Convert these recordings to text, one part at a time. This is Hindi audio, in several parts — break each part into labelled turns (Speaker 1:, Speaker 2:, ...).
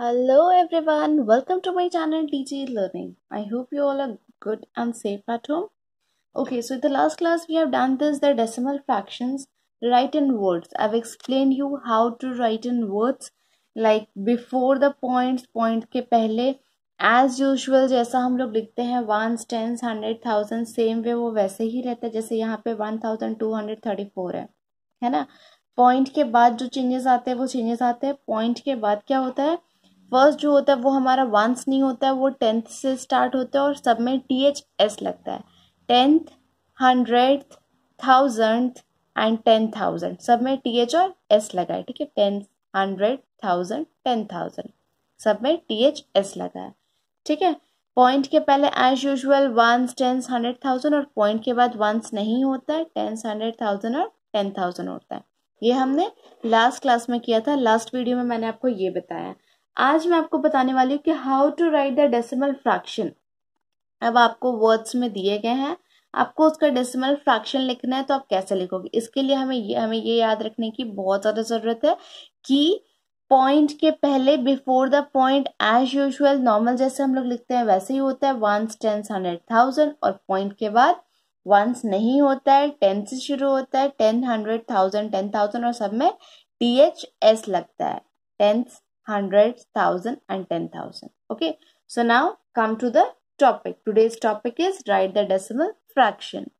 Speaker 1: Hello everyone, welcome to my channel TG Learning. I hope you all are good and safe at home. Okay, so in the last class we have done this the decimal fractions write in words. I've explained you how to write in words like before the points, point के पहले as usual जैसा हम लोग लिखते हैं ones, tens, hundred, thousand same way वो वैसे ही रहता है जैसे यहाँ पे one thousand two hundred thirty four है है ना पॉइंट के बाद जो चेंजेस आते हैं वो चेंजेस आते हैं पॉइंट के बाद क्या होता है फर्स्ट जो होता है वो हमारा वंस नहीं होता है वो टेंथ से स्टार्ट होता है और सब में टी एच एस लगता है tenth hundred thousand and ten thousand सब में टी एच और एस लगा है ठीक है tenth hundred thousand ten thousand सब में टी एच एस लगा है ठीक है पॉइंट के पहले as usual ones tens hundred thousand और पॉइंट के बाद वंस नहीं होता है टेंस हंड्रेड थाउजेंड और टेन थाउजेंड होता है ये हमने लास्ट क्लास में किया था लास्ट वीडियो में मैंने आपको ये बताया आज मैं आपको बताने वाली हूँ कि how to write the decimal fraction अब आपको वर्ड्स में दिए गए हैं आपको उसका डेसिमल फ्रैक्शन लिखना है तो आप कैसे लिखोगे इसके लिए हमें ये हमें ये याद रखने की बहुत ज़्यादा ज़रूरत है कि पॉइंट के पहले before the point as usual normal जैसे हम लोग लिखते हैं वैसे ही होता है वंस टेंस हंड्रेड थाउजेंड और पॉइंट के बाद वंस नहीं होता है टेन से शुरू होता है ten hundred thousand ten thousand और सब में टी एच एस लगता है tens hundred thousand, and ten thousand. Okay, so now come to the topic. Today's topic is write the decimal fraction.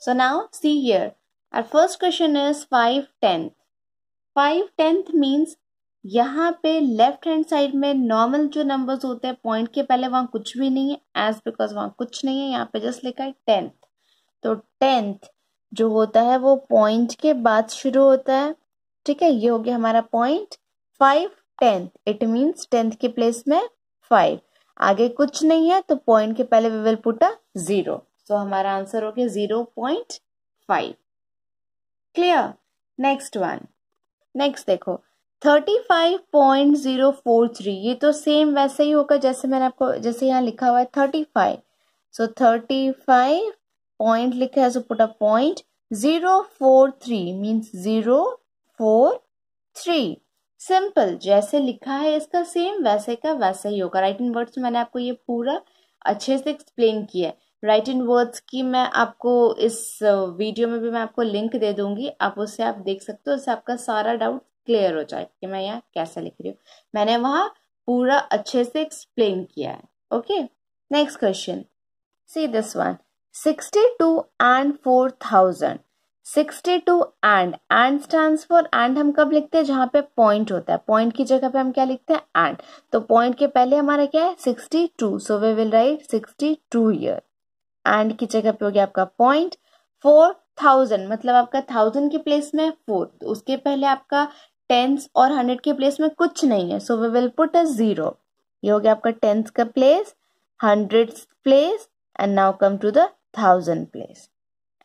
Speaker 1: So now see here. Our first question is 5 tenth. 5 tenth means यहाँ पे लेफ्ट हैंड साइड में नॉर्मल जो नंबर्स होते हैं पॉइंट के पहले वहां कुछ भी नहीं है एज बिकॉज वहां कुछ नहीं है यहाँ पे जस्ट लिखा है टेंथ तो टेंथ जो होता है वो पॉइंट के बाद शुरू होता है ठीक है ये हो गया हमारा point five tenth it means tenth के प्लेस में फाइव आगे कुछ नहीं है तो पॉइंट के पहले we will put a zero so हमारा आंसर हो गया zero point five clear next one next देखो thirty five point zero four three ये तो सेम वैसे ही होगा जैसे मैंने आपको जैसे यहाँ लिखा हुआ है thirty five so thirty five point लिखा है so put a point zero four three means zero four three simple जैसे लिखा है इसका सेम वैसे का वैसे ही होगा राइट इन वर्ड्स मैंने आपको ये पूरा अच्छे से एक्सप्लेन किया है राइट इन वर्ड्स की मैं आपको इस वीडियो में भी मैं आपको लिंक दे दूंगी आप उससे आप देख सकते हो उससे आपका सारा डाउट क्लियर हो जाए कि मैं यहाँ कैसे लिख रही हूँ मैंने वहाँ पूरा अच्छे से एक्सप्लेन किया है okay next question see this one sixty two and four thousand sixty two and and stand for and हम कब लिखते हैं जहां पे पॉइंट होता है पॉइंट की जगह पे हम क्या लिखते हैं एंड तो पॉइंट के पहले हमारा क्या है sixty two so we will write sixty two year and की जगह पे हो गया आपका पॉइंट फोर थाउजेंड मतलब आपका थाउजेंड के प्लेस में फोर तो उसके पहले आपका टेंस और हंड्रेड के प्लेस में कुछ नहीं है so we will put a zero ये हो गया आपका टेंस का place hundred place and now come to the thousand place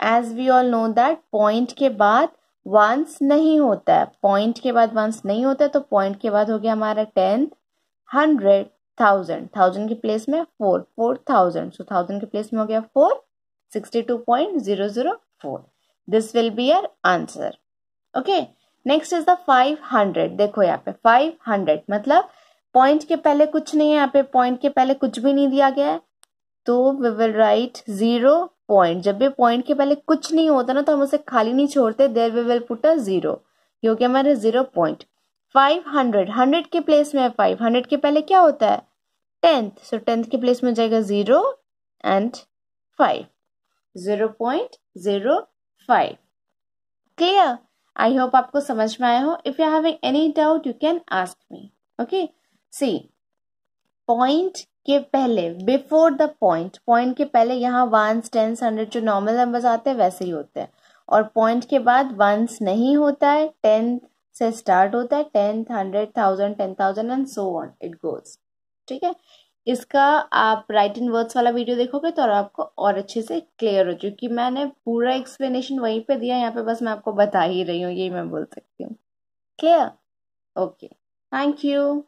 Speaker 1: as we all know that point के बाद वंस नहीं होता है पॉइंट के बाद वंस नहीं होता है तो पॉइंट के बाद हो गया हमारा टेंथ हंड्रेड थाउजेंड थाउजेंड के प्लेस में four four thousand so thousand के प्लेस में हो गया four sixty two point zero zero four this will be your answer okay next is the five hundred देखो यहाँ पे फाइव हंड्रेड मतलब पॉइंट के पहले कुछ नहीं है यहाँ पे पॉइंट के पहले कुछ भी नहीं दिया गया है तो we will write zero point जब भी पॉइंट के पहले कुछ नहीं होता ना तो हम उसे खाली नहीं छोड़ते there we will put a zero ये हो गया हमारा zero point five hundred hundred के प्लेस में फाइव हंड्रेड के पहले क्या होता है टेंथ सो टेंथ के प्लेस में जाएगा zero and five zero point zero five clear I hope आपको समझ में आया हो if you having any doubt you can ask me okay see point के पहले बिफोर द पॉइंट पॉइंट के पहले यहाँ वंस टेंस हंड्रेड जो नॉर्मल नंबर्स आते हैं वैसे ही होते हैं और पॉइंट के बाद वंस नहीं होता है टेंथ से स्टार्ट होता है tenth hundred thousand ten thousand and so on it goes ठीक है इसका आप राइट इन वर्ड्स वाला वीडियो देखोगे तो और आपको और अच्छे से क्लियर हो क्योंकि मैंने पूरा एक्सप्लेनेशन वहीं पे दिया यहाँ पे बस मैं आपको बता ही रही हूँ यही मैं बोल सकती हूँ क्लियर ओके थैंक यू